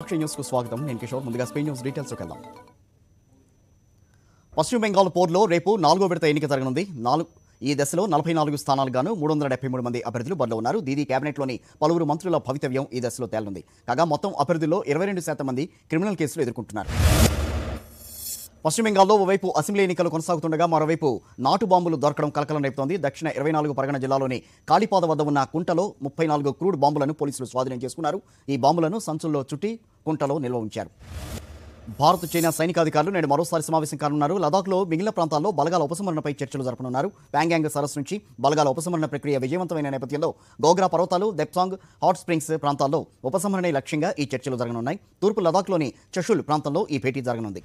పశ్చిమ బెంగాల్ పోర్లో రేపు నాలుగో విడత ఎన్నిక జరగనుంది నాలుగు ఈ దశలో నలభై నాలుగు స్థానాలుగాను మూడు వందల డెబ్బై మూడు మంది అభ్యర్థులు బరిలో ఉన్నారు దీని కేబినెట్లోని పలువురు మంత్రుల భవితవ్యం ఈ దశలో తేలనుంది కాగా మొత్తం అభ్యర్థుల్లో ఇరవై రెండు శాతం మంది క్రిమినల్ కేసులు ఎదుర్కొంటున్నారు పశ్చిమ బెంగాల్లో ఓవైపు అసెంబ్లీ ఎన్నికలు కొనసాగుతుండగా మరోవైపు నాటు బాంబులు దొరకడం కలకలం రేపుతోంది దక్షిణ ఇరవై నాలుగు పరగణ జిల్లాలోని కాళీపాద వద్ద ఉన్న కుంటలో ముప్పై నాలుగు క్రూడ్ బాంబులను పోలీసులు స్వాధీనం చేసుకున్నారు ఈ బాంబులను సంచుల్లో చుట్టి కుంటలో నిల్వ ఉంచారు భారత్ చైనా సైనికాధికారులు నేడు మరోసారి సమావేశం కానున్నారు లదాఖ్లో మిగిలిన ప్రాంతాల్లో బలగాల ఉపసంహరణపై చర్చలు జరపనున్నారు ప్యాంగ్యాంగ్ సరస్సు నుంచి బలగాల ఉపసంహరణ ప్రక్రియ విజయవంతమైన నేపథ్యంలో గోగ్రా పర్వతాలు దెప్సాంగ్ హాట్ స్ప్రింగ్స్ ప్రాంతాల్లో ఉపసంహరణ లక్ష్యంగా ఈ చర్చలు జరగనున్నాయి తూర్పు లదాఖ్లోని చషుల్ ప్రాంతంలో ఈ భేటీ జరగనుంది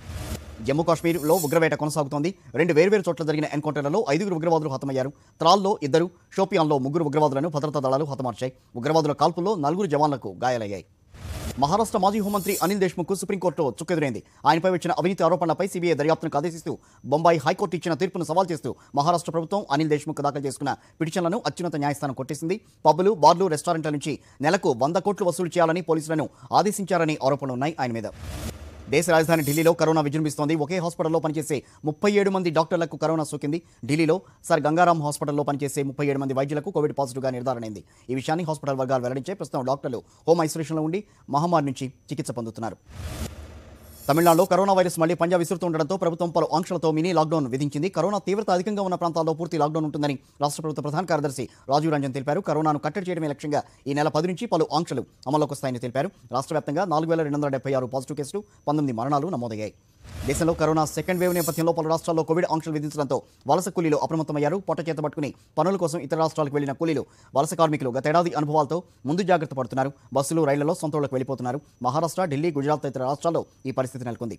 జమ్మూ కాశ్మీర్లో ఉగ్రవేట కొనసాగుతోంది రెండు వేర్వేరు చోట్ల జరిగిన ఎన్కౌంటర్లలో ఐదుగురు ఉగ్రవాదులు హతమయ్యారు త్రాల్లో ఇద్దరు షోపియాన్లో ముగ్గురు ఉగ్రవాదులను భద్రతా దళాలు హతమార్చాయి ఉగ్రవాదుల కాల్పుల్లో నలుగురు జవాన్లకు గాయాలయ్యాయి మహారాష్ట్ర మాజీ హోంమంత్రి అనిల్ దేశ్ముఖ్కు సుప్రీంకోర్టు చుక్కెదురైంది ఆయనపై వచ్చిన అవినీతి ఆరోపణలపై సీబీఐ దర్యాప్తును ఆదేశిస్తూ బొంబాయి హైకోర్టు ఇచ్చిన తీర్పును సవాల్ చేస్తూ మహారాష్ట్ర ప్రభుత్వం అనిల్ దేశ్ముఖ్ దాఖలు చేసుకున్న పిటిషన్లను అత్యున్నత న్యాయస్థానం కొట్టేసింది పబ్బులు బార్లు రెస్టారెంట్ల నుంచి నెలకు వంద కోట్లు వసూలు చేయాలని పోలీసులను ఆదేశించారని ఆరోపణలున్నాయి ఆయన మీద దేశ రాజధాని ఢిల్లీలో కరోనా విజృంభిస్తోంది ఒకే హాస్పిటల్లో పనిచేసే ముప్పై ఏడు మంది డాక్టర్లకు కరోనా సోకింది ఢిల్లీలో సార్ గంగారాం హాస్పిటల్లో పనిచేసే ముప్పై ఏడు మంది వైద్యులకు కోవిడ్ పాజిటివ్గా అయింది ఈ విషయాన్ని హాస్పిటల్ వర్గాలు వెల్లడించే ప్రస్తుతం డాక్టర్లు హోమ్ ఐసోలేషన్లో ఉండి మహమ్మారి నుంచి చికిత్స పొందుతున్నారు తమిళనాడులో కరోనా వైరస్ మళ్లీ పంజా ఉండడంతో ప్రభుత్వం పలు ఆంక్షలతో మినీ లాక్డౌన్ విధించింది కరోనా తీవ్రత అధికంగా ఉన్న ప్రాంతాల్లో పూర్తి లాక్డౌన్ ఉంటుందని రాష్ట్ర ప్రభుత్వ ప్రధాన కార్యదర్శి రాజీవ్ రంజన్ తెలిపారు కరోనాను కట్టడి చేయడమే లక్ష్యంగా ఈ నెల పది నుంచి పలు ఆంక్షలు అమల్లోకి వస్తాయని తెలిపారు రాష్ట్ర వ్యాప్తంగా నాలుగు వేల రెండు వందల డెబ్బై ఆరు పాజిటివ్ కేసులు పంతొమ్మిది మరణాలు నమోదయ్యాయి దేశంలో కరోనా సెకండ్ వేవ్ నేపథ్యంలో పలు రాష్ట్రాల్లో కోవిడ్ ఆంక్షలు విధించడంతో వలస కూలీలు అప్రమత్తమయ్యారు పొట్ట చేత పట్టుకుని పనుల కోసం ఇతర రాష్ట్రాలకు వెళ్లిన కూలీలు వలస కార్మికులు గతేడాది అనుభవాలతో ముందు జాగ్రత్త పడుతున్నారు బస్సులు రైళ్లలో సొంతలకు వెళ్లిపోతున్నారు మహారాష్ట్ర ఢిల్లీ గుజరాత్ తదితర రాష్ట్రాల్లో ఈ పరిస్థితి నెలకొంది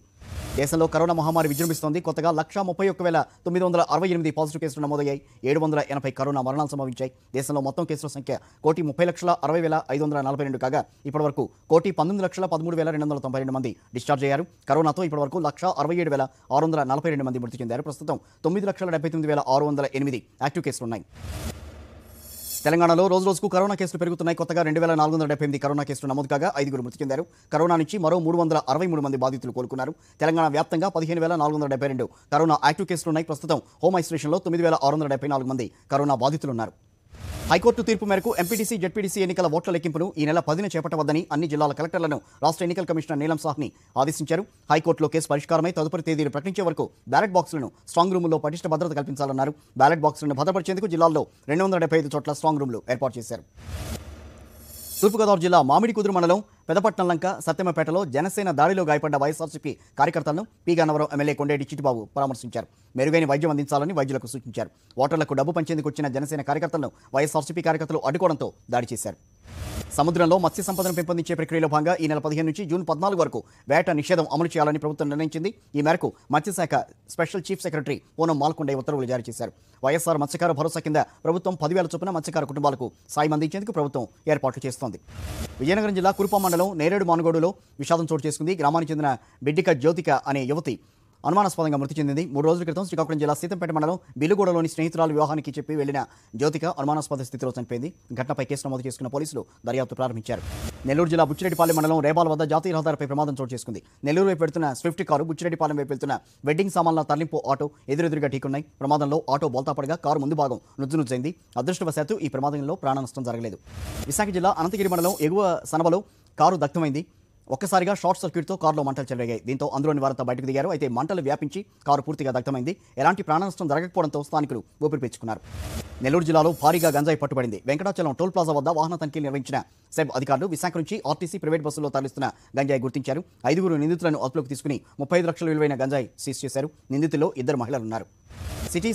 దేశంలో కరోనా మహమ్మారి విజృంభిస్తోంది కొత్తగా లక్ష ముప్పై ఒక్క వేల తొమ్మిది వందల అరవై ఎనిమిది పాజిటివ్ కేసులు నమోదయ్యాయి ఏడు వందల ఎనభై కరోనా మరణాలు సంభవించాయి దేశంలో మొత్తం కేసుల సంఖ్య కోటి ముప్పై లక్షల అరవై వేల ఐదు వందల నలభై రెండు కాగా ఇప్పటివరకు కోటి పంతొమ్మిది లక్షల పదమూడు వేల రెండు వందల తొంభై రెండు మంది డిశ్చార్జ్ అయ్యారు కరోనాతో ఇప్పటివరకు లక్ష అరవై ఏడు వేల ఆరు వందల నలభై రెండు మంది మృతి చెందారు ప్రస్తుతం తొమ్మిది లక్షల డెబ్బై తొమ్మిది వేల ఆరు వందల ఎనిమిది యాక్టివ్ కేసులు ఉన్నాయి తెలంగాణలో రోజు రోజుకు కరోనా కేసులు పెరుగుతున్నాయి కొత్తగా రెండు వేల నాలుగు వందల డెబ్బై ఎనిమిది కరోనా కేసులు నమోదు కాగా ఐదుగురు మృతి చెందారు కరోనా నుంచి మరో మూడు వందల అరవై మూడు మంది బాధితులు కోలుకున్నారు తెలంగాణ వ్యాప్తంగా పదిహేను వేల నాలుగు వందల డెబ్బై రెండు కరోనా యాక్టివ్ కేసులు ఉన్నాయి ప్రస్తుతం హోమ్ ఐసోలేషన్లో తొమ్మిది వేల ఆరు వందల డెబ్బై నాలుగు మంది కరోనా బాధితులు ఉన్నారు హైకోర్టు తీర్పు మేరకు ఎంపీటీసీ జడ్పీటీసీ ఎన్నికల ఓట్ల లెక్కింపును ఈ నెల పదిన చేపట్టవద్దని అన్ని జిల్లాల కలెక్టర్లను రాష్ట్ర ఎన్నికల కమిషనర్ నీలం సాహ్ని ఆదేశించారు హైకోర్టులో కేసు పరిష్కారమై తదుపరి తేదీని ప్రకటించే వరకు బ్యాలెట్ బాక్సులను స్ట్రాంగ్ రూముల్లో పటిష్ట భద్రత కల్పించాలన్నారు బ్యాలెట్ బాక్సులను భద్రపరిచేందుకు జిల్లాల్లో రెండు వందల చోట్ల స్ట్రాంగ్ రూమ్లు ఏర్పాటు చేశారు తూర్పుగోదావరి జిల్లా మామిడి కుదురు మండలం పెదపట్నం లంక సత్యమపేటలో జనసేన దాడిలో గాయపడ్డ వైఎస్ఆర్సీపీ కార్యకర్తలను పి ఎమ్మెల్యే కొండేటి చిట్టిబాబు పరామర్శించారు మెరుగైన వైద్యం అందించాలని వైద్యులకు సూచించారు ఓటర్లకు డబ్బు పంచేందుకు వచ్చిన జనసేన కార్యకర్తలను వైఎస్ఆర్సీపీ కార్యకర్తలు అడ్డుకోవడంతో దాడి చేశారు సముద్రంలో మత్స్య సంపదను పెంపొందించే ప్రక్రియలో భాగంగా ఈ నెల పదిహేను నుంచి జూన్ పద్నాలుగు వరకు వేట నిషేధం అమలు చేయాలని ప్రభుత్వం నిర్ణయించింది ఈ మేరకు మత్స్యశాఖ special chief secretary Poonam Malakondaiah ఉత్తర్వులు జారీ చేశారు వైఎస్ఆర్ మత్స్యకార భరోసా కింద ప్రభుత్వం పదివేల చొప్పున మత్స్యకార కుటుంబాలకు సాయం అందించేందుకు ప్రభుత్వం ఏర్పాట్లు చేస్తోంది విజయనగరం జిల్లా కురుప మండలం నేరేడు మానుగోడులో విషాదం చోటు చేసుకుంది గ్రామానికి చెందిన బిడ్డిక జ్యోతిక అనే యువతి అనుమానాస్పదంగా మృతి చెందింది మూడు రోజుల క్రితం శ్రీకాకుళం జిల్లా సీతంపేట మండలం బిల్లుగూడలోని స్నేహితురాలు వివాహానికి చెప్పి వెళ్లిన జ్యోతిక అనుమానాస్పద స్థితిలో చనిపోయింది ఘటనపై కేసు నమోదు చేసుకున్న పోలీసులు దర్యాప్తు ప్రారంభించారు నెల్లూరు జిల్లా బుచ్చిరెడ్డిపాలెం మండలం రేపాల వద్ద జాతీయ రహదారిపై ప్రమాదం చోటు చేసుకుంది నెల్లూరు వైపు వెళ్తున్న స్విఫ్ట్ కారు బుచ్చిరెడ్డిపాలెం వైపు వెళ్తున్న వెడ్డింగ్ సామాన్ల తరలింపు ఆటో ఎదురెదురుగా ఢీకున్నాయి ప్రమాదంలో ఆటో బోల్తాపడగా కారు ముందు భాగం నుజ్జునుజ్జైంది అదృష్టవశాత్తు ఈ ప్రమాదంలో ప్రాణ నష్టం జరగలేదు విశాఖ జిల్లా అనంతగిరి మండలం ఎగువ సనబలో కారు దగ్ధమైంది ఒక్కసారిగా షార్ట్ సర్క్యూట్తో కారులో మంటలు చెలరేగాయి దీంతో అందులోని వారంతా బయటకు దిగారు అయితే మంటలు వ్యాపించి కారు పూర్తిగా దగ్ధమైంది ఎలాంటి ప్రాణనష్టం జరగకపోవడంతో స్థానికులు ఊపిరి పీల్చుకున్నారు నెల్లూరు జిల్లాలో భారీగా గంజాయి పట్టుబడింది వెంకటాచలం టోల్ ప్లాజా వద్ద వాహన తనిఖీలు నిర్వహించిన సెబ్ అధికారులు విశాఖ నుంచి ఆర్టీసీ ప్రైవేట్ బస్సుల్లో తరలిస్తున్న గంజాయి గుర్తించారు ఐదుగురు నిందితులను అదుపులోకి తీసుకుని ముప్పై లక్షల విలువైన గంజాయి సీజ్ చేశారు నిందితుల్లో ఇద్దరు మహిళలున్నారు సిటీ